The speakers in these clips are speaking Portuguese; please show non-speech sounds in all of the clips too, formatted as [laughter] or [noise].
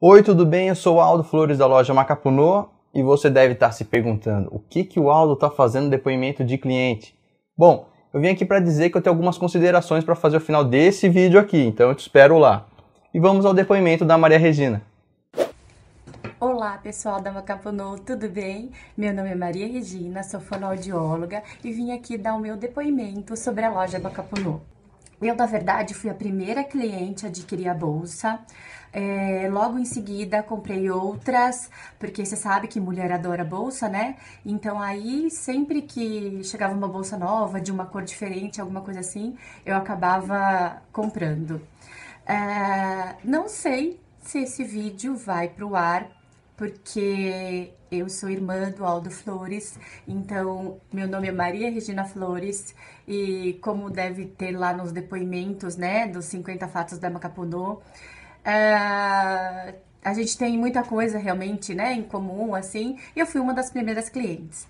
Oi, tudo bem? Eu sou o Aldo Flores da loja Macapunô e você deve estar se perguntando o que, que o Aldo está fazendo no depoimento de cliente. Bom, eu vim aqui para dizer que eu tenho algumas considerações para fazer ao final desse vídeo aqui, então eu te espero lá. E vamos ao depoimento da Maria Regina. Olá pessoal da Macapunô, tudo bem? Meu nome é Maria Regina, sou fonoaudióloga e vim aqui dar o meu depoimento sobre a loja Macapunô. Eu, na verdade, fui a primeira cliente a adquirir a bolsa. É, logo em seguida, comprei outras, porque você sabe que mulher adora bolsa, né? Então, aí, sempre que chegava uma bolsa nova, de uma cor diferente, alguma coisa assim, eu acabava comprando. É, não sei se esse vídeo vai para o ar porque eu sou irmã do Aldo Flores, então meu nome é Maria Regina Flores e como deve ter lá nos depoimentos, né, dos 50 fatos da Macapunô, uh, ah, a gente tem muita coisa realmente, né, em comum, assim, e eu fui uma das primeiras clientes.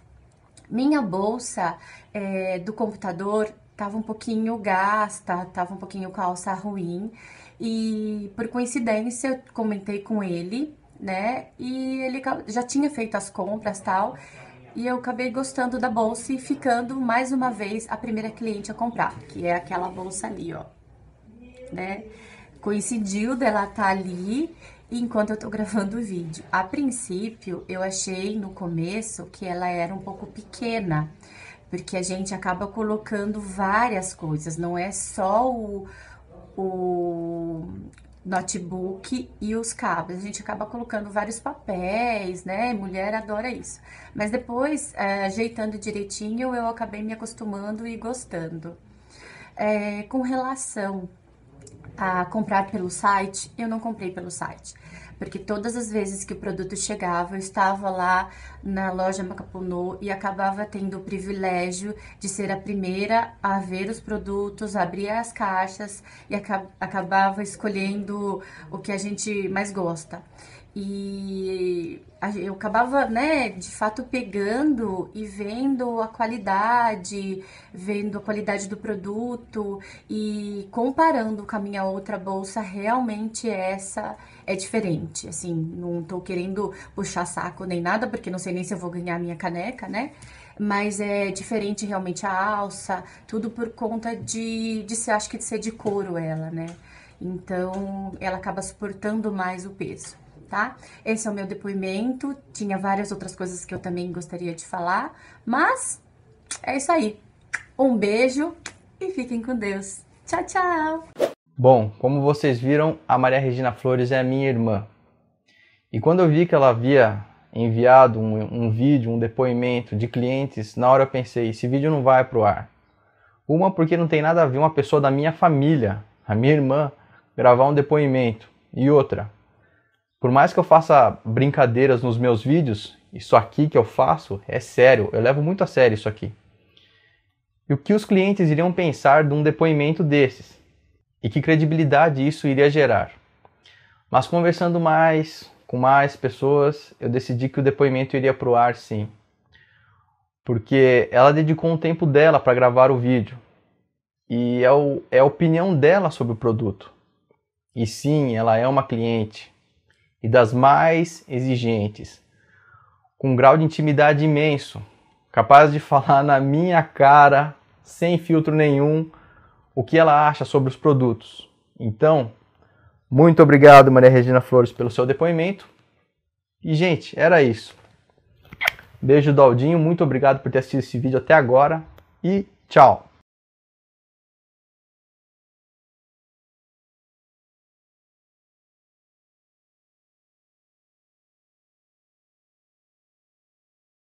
Minha bolsa é, do computador tava um pouquinho gasta, tava um pouquinho calça ruim, e por coincidência eu comentei com ele né? E ele já tinha feito as compras tal. E eu acabei gostando da bolsa e ficando mais uma vez a primeira cliente a comprar, que é aquela bolsa ali, ó. Né? Coincidiu dela estar tá ali enquanto eu tô [laughs] gravando o vídeo. A princípio, eu achei no começo que ela era um pouco pequena, porque a gente acaba colocando várias coisas, não é só o, o notebook e os cabos. A gente acaba colocando vários papéis, né? Mulher adora isso. Mas depois, é, ajeitando direitinho, eu acabei me acostumando e gostando. É, com relação a comprar pelo site, eu não comprei pelo site porque todas as vezes que o produto chegava, eu estava lá na loja Macaponô e acabava tendo o privilégio de ser a primeira a ver os produtos, abrir as caixas e acabava escolhendo o que a gente mais gosta. E eu acabava, né, de fato pegando e vendo a qualidade, vendo a qualidade do produto e comparando com a minha outra bolsa, realmente essa é diferente gente. Assim, não tô querendo puxar saco nem nada, porque não sei nem se eu vou ganhar minha caneca, né? Mas é diferente realmente a alça, tudo por conta de, de ser, acho que de ser de couro ela, né? Então, ela acaba suportando mais o peso, tá? Esse é o meu depoimento. Tinha várias outras coisas que eu também gostaria de falar, mas é isso aí. Um beijo e fiquem com Deus. Tchau, tchau! Bom, como vocês viram, a Maria Regina Flores é a minha irmã. E quando eu vi que ela havia enviado um, um vídeo, um depoimento de clientes, na hora eu pensei: esse vídeo não vai para o ar. Uma, porque não tem nada a ver uma pessoa da minha família, a minha irmã, gravar um depoimento. E outra, por mais que eu faça brincadeiras nos meus vídeos, isso aqui que eu faço é sério, eu levo muito a sério isso aqui. E o que os clientes iriam pensar de um depoimento desses? E que credibilidade isso iria gerar? Mas conversando mais, com mais pessoas, eu decidi que o depoimento iria pro ar sim. Porque ela dedicou um tempo dela para gravar o vídeo. E é, o, é a opinião dela sobre o produto. E sim, ela é uma cliente. E das mais exigentes. Com um grau de intimidade imenso. Capaz de falar na minha cara, sem filtro nenhum, o que ela acha sobre os produtos. Então, muito obrigado, Maria Regina Flores, pelo seu depoimento. E, gente, era isso. Beijo do Aldinho, muito obrigado por ter assistido esse vídeo até agora e tchau!